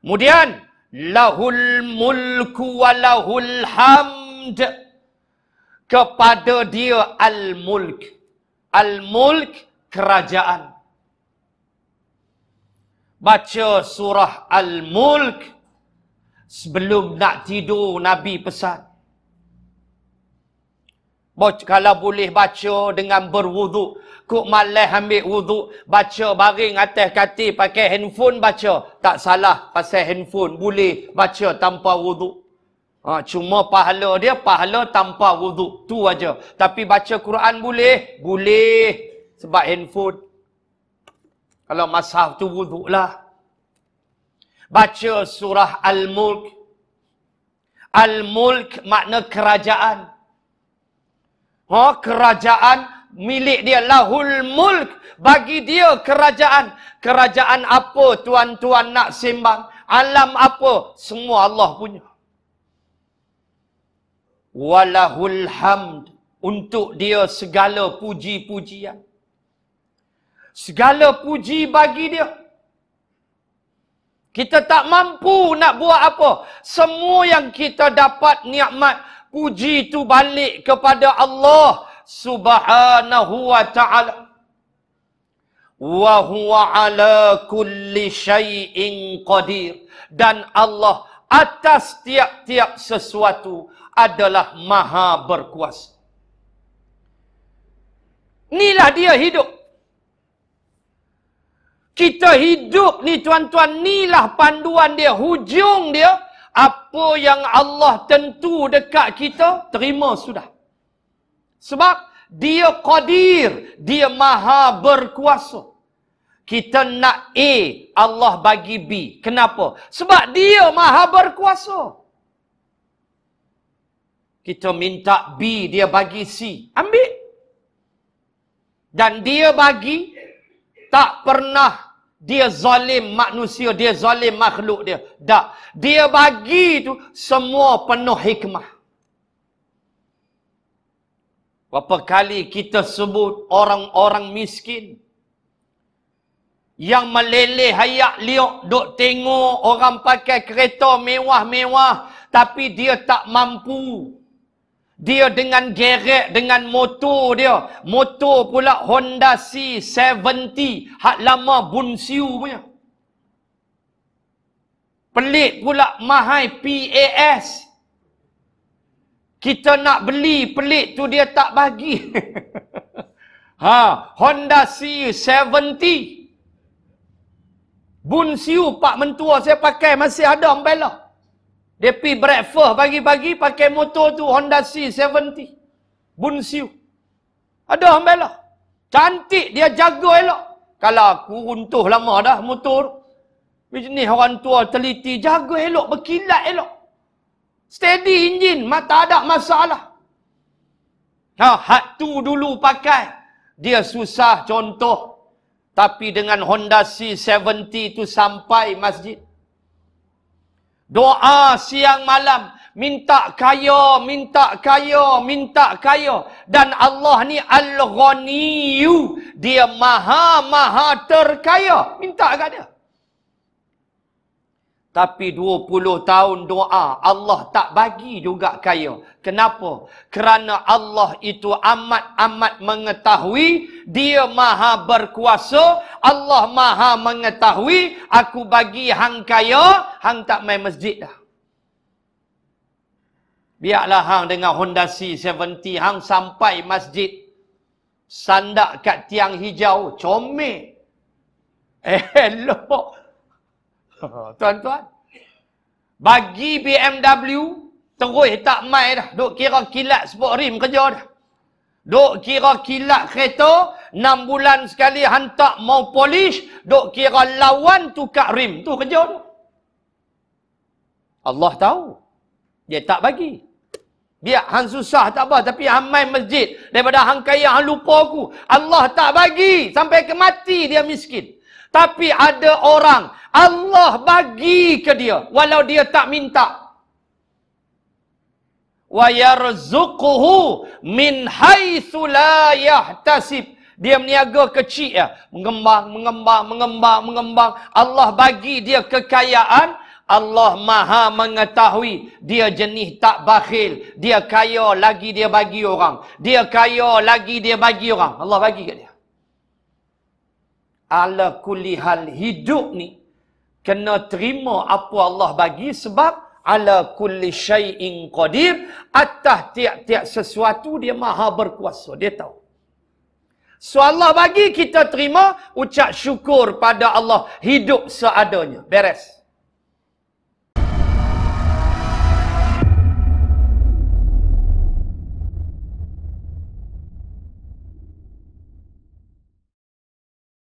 Kemudian lahul mulku walahul hamd kepada dia al mulk. Al mulk kerajaan. Baca surah al mulk sebelum nak tidur Nabi pesan kalau boleh baca dengan berwuduk Kuk malah ambil wuduk baca baring atas katil pakai handphone baca tak salah pasal handphone boleh baca tanpa wuduk ha, cuma pahala dia pahala tanpa wuduk tu aja tapi baca Quran boleh boleh sebab handphone kalau masaf tu wuduklah baca surah al-mulk al-mulk makna kerajaan ha, kerajaan milik dia lahul mulk bagi dia kerajaan kerajaan apa tuan-tuan nak sembang alam apa semua Allah punya walahul hamd untuk dia segala puji-pujian segala puji bagi dia kita tak mampu nak buat apa semua yang kita dapat nikmat puji itu balik kepada Allah subhanahu wa ta'ala. Wa huwa ala kulli syai'in qadir. Dan Allah atas tiap-tiap sesuatu adalah maha berkuasa. Inilah dia hidup. Kita hidup ni tuan-tuan, inilah panduan dia, hujung dia, apa yang Allah tentu dekat kita, terima sudah. Sebab dia qadir, dia maha berkuasa. Kita nak A, Allah bagi B. Kenapa? Sebab dia maha berkuasa. Kita minta B, dia bagi C. Ambil. Dan dia bagi, tak pernah dia zalim manusia, dia zalim makhluk dia. Tak. Dia bagi tu semua penuh hikmah. Berapa kali kita sebut orang-orang miskin yang meleleh hayak liuk duk tengok orang pakai kereta mewah-mewah tapi dia tak mampu dia dengan gerak dengan motor dia motor pula Honda C70 hak lama bunsiu punya pelik pula mahai PAS kita nak beli pelik tu dia tak bagi ha Honda C70 bunsiu pak mentua saya pakai masih ada umbrella dia pergi breakfast pagi-pagi pakai motor tu Honda C70. Bunsiu. Ada ambil Cantik dia jaga elok. Kalau aku runtuh lama dah motor. Bisnis orang tua teliti jaga elok. Berkilat elok. Steady enjin. Tak ada masalah. Ha, hak tu dulu pakai. Dia susah contoh. Tapi dengan Honda C70 tu sampai masjid. Doa siang malam. Minta kaya, minta kaya, minta kaya. Dan Allah ni Al-Ghaniyu. Dia maha-maha terkaya. Minta kat dia. Tapi 20 tahun doa, Allah tak bagi juga kaya. Kenapa? Kerana Allah itu amat-amat mengetahui, dia maha berkuasa, Allah maha mengetahui, aku bagi hang kaya, hang tak main masjid dah. Biarlah hang dengan Honda C70, hang sampai masjid. Sandak kat tiang hijau, comel. Eh, elok. Tuan-tuan. Bagi BMW, terus tak main. dah. Duk kira kilat sport rim kerja dah. Duk kira kilat kereta, 6 bulan sekali hantar mau polish, duk kira lawan tukar rim. Tu kerja tu. Allah tahu. Dia tak bagi. Biar hang susah tak apa, tapi hang main masjid. Daripada hang kaya, hang lupa aku. Allah tak bagi. Sampai ke mati dia miskin. Tapi ada orang Allah bagi ke dia walau dia tak minta. Wa yarzuquhu min haitsu la yahtasib. Dia meniaga kecil ya, mengembang, mengembang, mengembang, mengembang. Allah bagi dia kekayaan, Allah Maha mengetahui dia jenis tak bakhil. Dia kaya lagi dia bagi orang. Dia kaya lagi dia bagi orang. Allah bagi ke dia. Ala kulli hal hidup ni kena terima apa Allah bagi sebab ala kulli syai'in qadir atas tiap-tiap sesuatu dia maha berkuasa dia tahu so Allah bagi kita terima ucap syukur pada Allah hidup seadanya beres